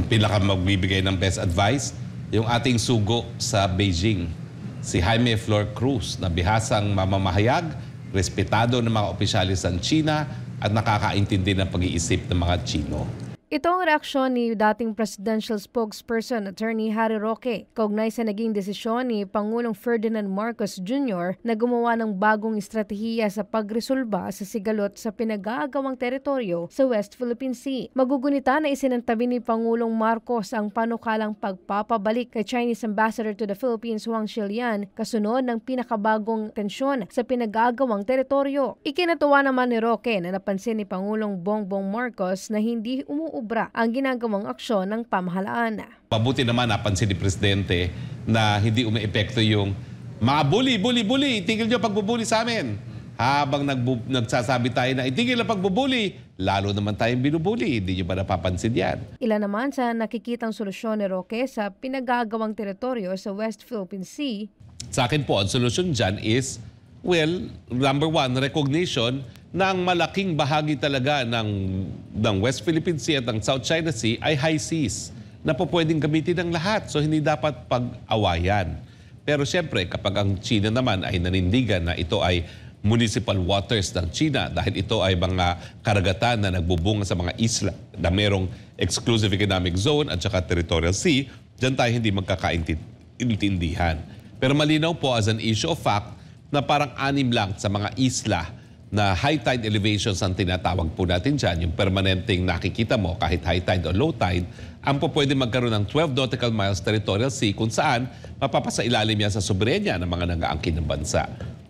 ang pinaka magbibigay ng best advice, yung ating sugo sa Beijing, si Jaime Flor Cruz, na bihasang mamamahayag, respetado ng mga opisyalis ng China at nakakaintindi ng pag-iisip ng mga Chino. Ito ang reaksyon ni dating presidential spokesperson Attorney Harry Roque kaugnay sa naging desisyon ni Pangulong Ferdinand Marcos Jr. na gumawa ng bagong estratehiya sa pagresolba sa sigalot sa pinag-aagawang teritoryo sa West Philippine Sea. Magugunita na isinantabi ni Pangulong Marcos ang panukalang pagpapabalik kay Chinese Ambassador to the Philippines Huang Shilian kasunod ng pinakabagong tensyon sa pinag-aagawang teritoryo. Ikinatuwa naman ni Roque na napansin ni Pangulong Bongbong Marcos na hindi umuuwi nauubra ang ginagawang aksyon ng pamahalaan. Mabuti naman napansin ni Presidente na hindi umeepekto yung mga bully, bully, bully, itigil nyo pagbubuli sa amin. Habang nagsasabi tayo na itigil ang pagbubuli, lalo naman tayong binubuli. Hindi nyo ba napapansin yan? Ilan naman sa nakikitang solusyon ni Roque sa pinagagawang teritoryo sa West Philippine Sea? Sa akin po, ang solusyon dyan is, well, number one, recognition na malaking bahagi talaga ng, ng West Philippine Sea at ng South China Sea ay high seas na po pwedeng gamitin ng lahat. So hindi dapat pag-awayan. Pero siyempre, kapag ang China naman ay nanindigan na ito ay municipal waters ng China dahil ito ay mga karagatan na nagbubunga sa mga isla na merong exclusive economic zone at saka territorial sea, dyan tayo hindi magkakaintindihan. Pero malinaw po as an issue of fact na parang anim lang sa mga isla na high tide elevations ang tinatawag po natin dyan, yung permanenteng nakikita mo kahit high tide o low tide, ang po pwede magkaroon ng 12 nautical miles territorial sea kung saan mapapasa ilalim yan sa soberenya ng mga nangaangkin ng bansa.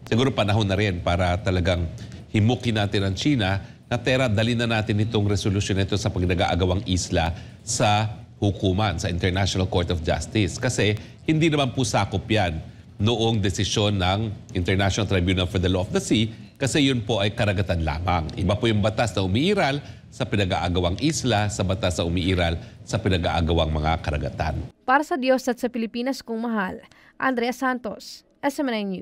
Siguro panahon na rin para talagang himukin natin ang China na tera dali na natin itong resolusyon nito sa pagnagaagawang isla sa hukuman, sa International Court of Justice. Kasi hindi naman po sakop yan noong desisyon ng International Tribunal for the Law of the Sea kasi yun po ay karagatan lamang. Iba po yung batas na umiiral sa pinag-aagawang isla sa batas na umiiral sa pinag-aagawang mga karagatan. Para sa Diyos at sa Pilipinas kong mahal, Andrea Santos, SMNI News.